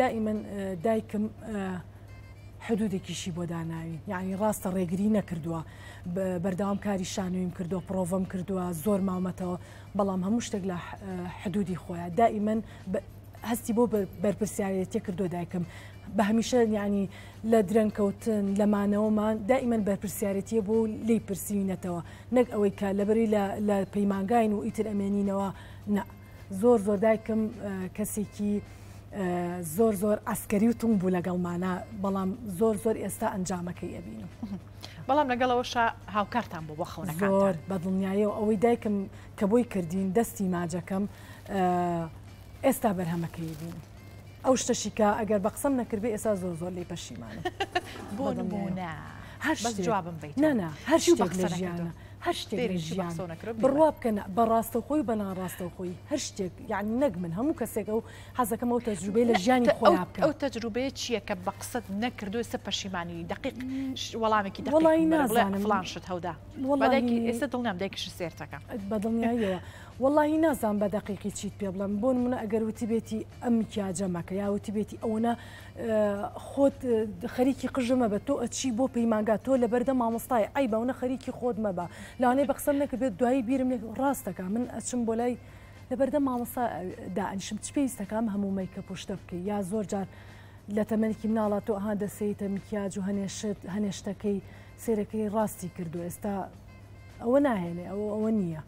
دائما دایکم حدودێکیشی بۆ داناوی یعنی ڕاستە ڕێگری نەکردووە بەرداوام کاری شانویم کردو پرۆڤم کردووە زۆر مامەتەوە بەڵام هەموو شتێک لە حدودی خۆیان دائیمەن هەستی بۆ بەرپسیارەتە کردو دایکم بە هەمیشە ینی لە درەنکەوتن لەمانەوەمان دائیمەن بەرپسیارەتیە بۆ لی پرسیینەتەوە نەک ئەوەی کە لەبری لە پەیمانگاین و ئیتر ئەمێنینەوە زۆر زۆر دایکم کەسێکی زۆر زۆر ئەسکەری و تون بوو لەگەڵمانە بەڵام زۆر زۆر ئێستا ئەنجامەکەی ئەبینم. بەڵام لەگەڵەوەش هاوکارتان بۆ بۆ خەونە زۆر بە دڵنیاییەوە ئەوەی دایکم کە بۆی کردین دەستی ماجەکەم ئێستا بەرهەمەکەی بین. ئەو شتەشیکە ئەگەر بە قسەم نەکردێ ئێستا زۆر زۆر لێ پەشیمانە بۆ نمونە. هەر جوابم بیت نە هەر شتێک لە ژیانە هەر شتێکژیان بڕوا بکەن بەڕاستە خۆی بە ناڕاستە خۆی هەر شتێک یان نەک من هەموو کەسێکە و حەزەکەمەوە تەجروبێ لە ژیانی خۆیابکە ئەو تەجروبێ چییە کە بە قسەت نەکردو سە پەشیمانی دقیق وەڵامێکی دڵی نازانم فلانشت هەودا وڵایکی ئێستا دڵنام دایکیش سێرتەکە بەدڵنیایەوە. واللهی نازان بە دقیقی چیت پێ بڵم بۆن منە ئەگەر وتی بێتی ئەم کیاجەمەکە یاوتی بێتی ئەوەنە خۆت خەریکی قژمە بە تۆ ئەچی بۆ پەیمانگا تۆ لە بەردە مامۆستای ئای بەونە خەریکی خۆت مەبە لاانێ بە قسەم نەکردێت دوایی بیرم لێک ڕاستەکە من ئەچم بۆ لای لەبەردە مامەسا داعنشم چ پێویستەکەم هەمومەی کە پشتە بکەی یا زۆر جار لە تەمەنێکی مناڵات تۆ ئەها دەسەیتە میکیاج و هەنێشت هەنێشتەکەی سێرەکەی ڕاستی کردو ئێستا ئەوە ناهێنێ ئەوە ئەوە نییە.